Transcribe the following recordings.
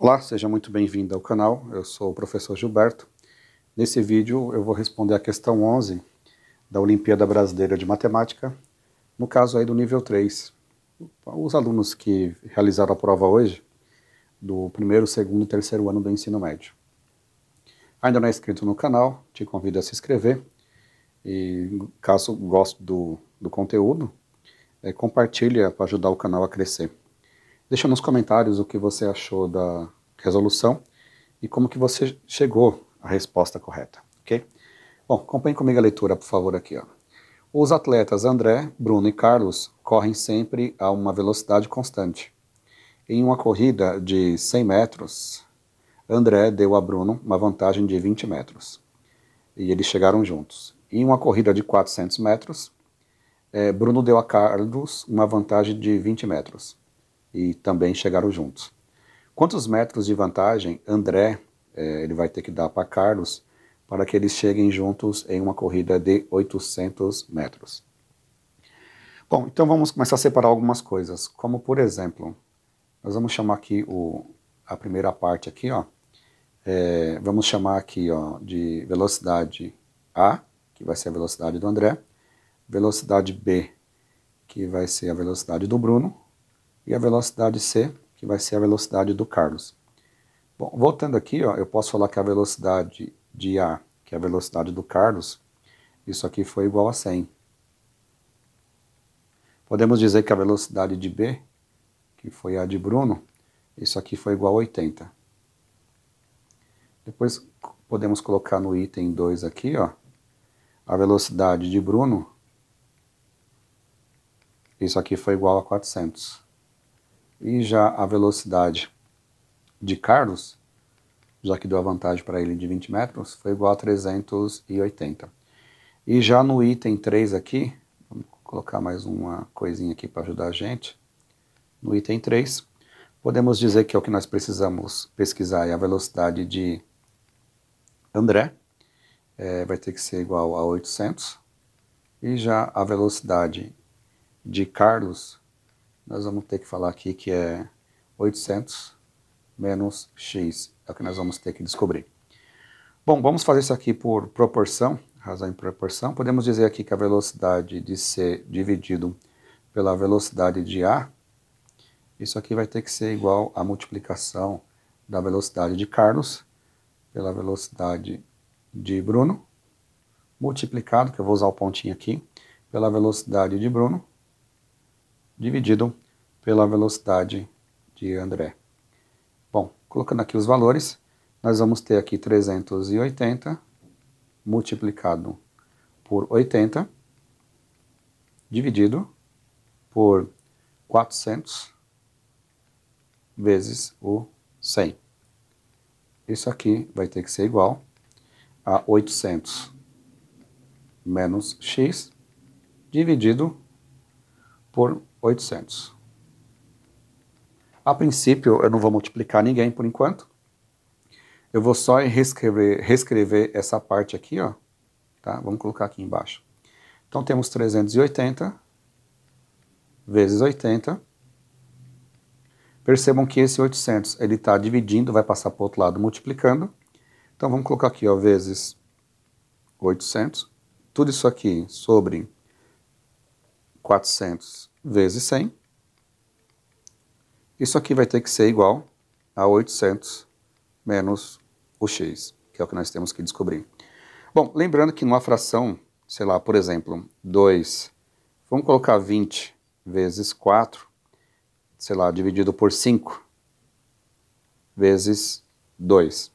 Olá, seja muito bem-vindo ao canal. Eu sou o professor Gilberto. Nesse vídeo eu vou responder a questão 11 da Olimpíada Brasileira de Matemática, no caso aí do nível 3. Os alunos que realizaram a prova hoje, do primeiro, segundo e terceiro ano do ensino médio. Ainda não é inscrito no canal, te convido a se inscrever e caso goste do, do conteúdo, é, compartilha para ajudar o canal a crescer. Deixa nos comentários o que você achou da resolução e como que você chegou à resposta correta, ok? Bom, acompanhe comigo a leitura, por favor, aqui. Ó. Os atletas André, Bruno e Carlos correm sempre a uma velocidade constante. Em uma corrida de 100 metros, André deu a Bruno uma vantagem de 20 metros. E eles chegaram juntos. Em uma corrida de 400 metros, eh, Bruno deu a Carlos uma vantagem de 20 metros e também chegaram juntos. Quantos metros de vantagem André é, ele vai ter que dar para Carlos para que eles cheguem juntos em uma corrida de 800 metros? Bom, então vamos começar a separar algumas coisas, como por exemplo, nós vamos chamar aqui o, a primeira parte aqui, ó, é, vamos chamar aqui ó, de velocidade A, que vai ser a velocidade do André, velocidade B, que vai ser a velocidade do Bruno, e a velocidade c, que vai ser a velocidade do Carlos. Bom, voltando aqui, ó, eu posso falar que a velocidade de A, que é a velocidade do Carlos, isso aqui foi igual a 100. Podemos dizer que a velocidade de B, que foi a de Bruno, isso aqui foi igual a 80. Depois podemos colocar no item 2 aqui, ó, a velocidade de Bruno, isso aqui foi igual a 400. E já a velocidade de Carlos, já que deu a vantagem para ele de 20 metros, foi igual a 380. E já no item 3 aqui, vamos colocar mais uma coisinha aqui para ajudar a gente. No item 3, podemos dizer que é o que nós precisamos pesquisar é a velocidade de André, é, vai ter que ser igual a 800. E já a velocidade de Carlos nós vamos ter que falar aqui que é 800 menos x. É o que nós vamos ter que descobrir. Bom, vamos fazer isso aqui por proporção, razão em proporção. Podemos dizer aqui que a velocidade de c dividido pela velocidade de a, isso aqui vai ter que ser igual à multiplicação da velocidade de Carlos pela velocidade de Bruno, multiplicado, que eu vou usar o pontinho aqui, pela velocidade de Bruno, dividido pela velocidade de André. Bom, colocando aqui os valores, nós vamos ter aqui 380 multiplicado por 80, dividido por 400 vezes o 100. Isso aqui vai ter que ser igual a 800 menos x dividido por 800. A princípio, eu não vou multiplicar ninguém por enquanto. Eu vou só reescrever, reescrever essa parte aqui, ó. Tá? Vamos colocar aqui embaixo. Então temos 380 vezes 80. Percebam que esse 800 ele está dividindo, vai passar para o outro lado multiplicando. Então vamos colocar aqui, ó, vezes 800. Tudo isso aqui sobre 400 vezes 100. Isso aqui vai ter que ser igual a 800 menos o x, que é o que nós temos que descobrir. Bom, lembrando que numa fração, sei lá, por exemplo, 2, vamos colocar 20 vezes 4, sei lá, dividido por 5, vezes 2.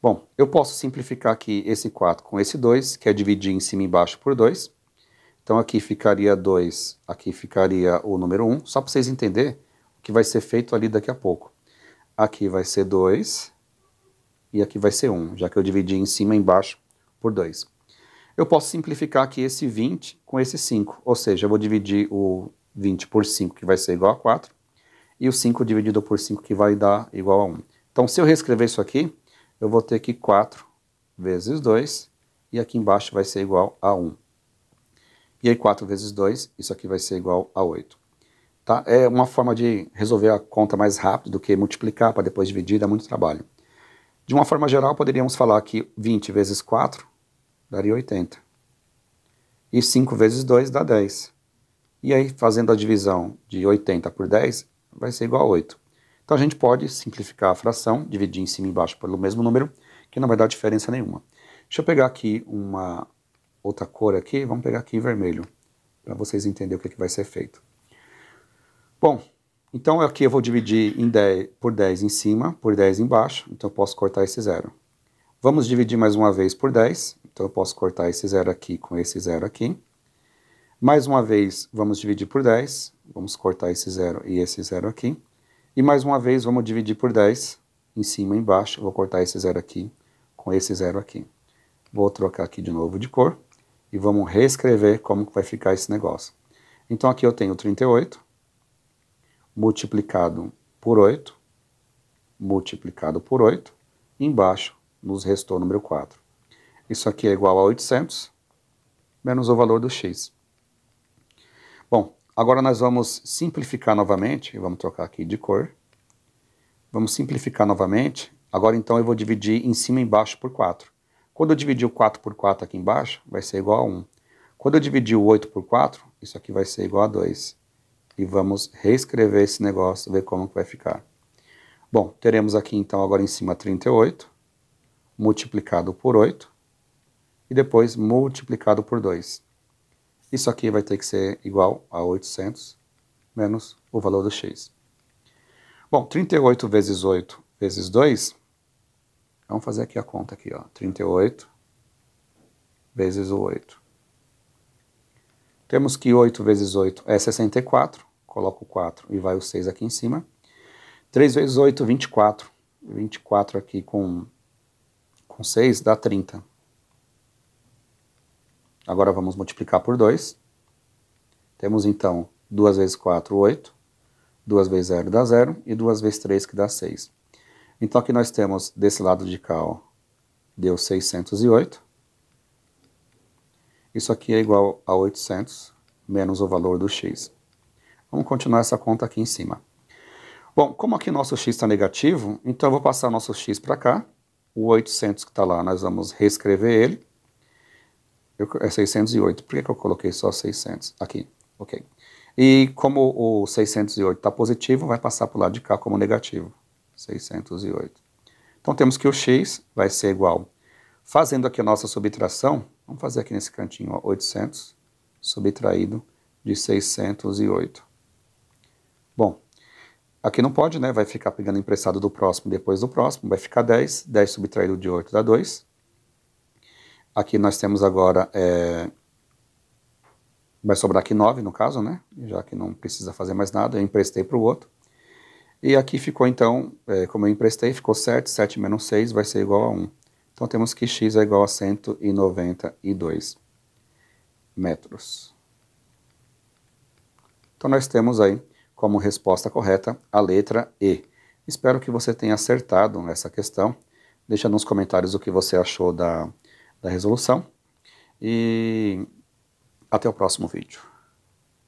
Bom, eu posso simplificar aqui esse 4 com esse 2, que é dividir em cima e embaixo por 2. Então aqui ficaria 2, aqui ficaria o número 1, um, só para vocês entenderem o que vai ser feito ali daqui a pouco. Aqui vai ser 2 e aqui vai ser 1, um, já que eu dividi em cima e embaixo por 2. Eu posso simplificar aqui esse 20 com esse 5, ou seja, eu vou dividir o 20 por 5, que vai ser igual a 4, e o 5 dividido por 5, que vai dar igual a 1. Então, se eu reescrever isso aqui, eu vou ter que 4 vezes 2, e aqui embaixo vai ser igual a 1. E aí 4 vezes 2, isso aqui vai ser igual a 8. Tá? É uma forma de resolver a conta mais rápido do que multiplicar para depois dividir, dá muito trabalho. De uma forma geral, poderíamos falar que 20 vezes 4 daria 80. E 5 vezes 2 dá 10. E aí, fazendo a divisão de 80 por 10, vai ser igual a 8. Então a gente pode simplificar a fração, dividir em cima e embaixo pelo mesmo número, que não vai dar diferença nenhuma. Deixa eu pegar aqui uma, outra cor aqui, vamos pegar aqui vermelho, para vocês entenderem o que, é que vai ser feito. Bom, então aqui eu vou dividir 10, por 10 em cima, por 10 embaixo, então eu posso cortar esse zero. Vamos dividir mais uma vez por 10, então eu posso cortar esse zero aqui com esse zero aqui. Mais uma vez, vamos dividir por 10, vamos cortar esse zero e esse zero aqui. E mais uma vez, vamos dividir por 10, em cima e embaixo, eu vou cortar esse zero aqui com esse zero aqui. Vou trocar aqui de novo de cor e vamos reescrever como que vai ficar esse negócio. Então aqui eu tenho 38 multiplicado por 8 multiplicado por 8 e embaixo nos restou o número 4. Isso aqui é igual a 800 menos o valor do x. Bom, agora nós vamos simplificar novamente, vamos trocar aqui de cor. Vamos simplificar novamente. Agora então eu vou dividir em cima e embaixo por 4. Quando eu dividir o 4 por 4 aqui embaixo, vai ser igual a 1. Quando eu dividir o 8 por 4, isso aqui vai ser igual a 2. E vamos reescrever esse negócio, ver como que vai ficar. Bom, teremos aqui então agora em cima 38, multiplicado por 8, e depois multiplicado por 2. Isso aqui vai ter que ser igual a 800 menos o valor do x. Bom, 38 vezes 8 vezes 2 Vamos fazer aqui a conta aqui, ó. 38 vezes o 8. Temos que 8 vezes 8 é 64. Coloco o 4 e vai o 6 aqui em cima. 3 vezes 8, 24. 24 aqui com, com 6 dá 30. Agora vamos multiplicar por 2. Temos então 2 vezes 4, 8. 2 vezes 0 dá 0 e 2 vezes 3 que dá 6. Então aqui nós temos desse lado de cá, ó, deu 608. Isso aqui é igual a 800 menos o valor do x. Vamos continuar essa conta aqui em cima. Bom, como aqui nosso x está negativo, então eu vou passar nosso x para cá. O 800 que está lá, nós vamos reescrever ele. Eu, é 608. Por que, que eu coloquei só 600? Aqui, ok. E como o 608 está positivo, vai passar para o lado de cá como negativo. 608. Então temos que o x vai ser igual, fazendo aqui a nossa subtração, vamos fazer aqui nesse cantinho, ó, 800 subtraído de 608. Bom, aqui não pode, né? Vai ficar pegando emprestado do próximo depois do próximo, vai ficar 10, 10 subtraído de 8 dá 2. Aqui nós temos agora, é... vai sobrar aqui 9 no caso, né? Já que não precisa fazer mais nada, eu emprestei para o outro. E aqui ficou então, é, como eu emprestei, ficou 7, 7 menos 6 vai ser igual a 1. Então temos que x é igual a 192 metros. Então nós temos aí como resposta correta a letra E. Espero que você tenha acertado essa questão. Deixa nos comentários o que você achou da, da resolução. E até o próximo vídeo.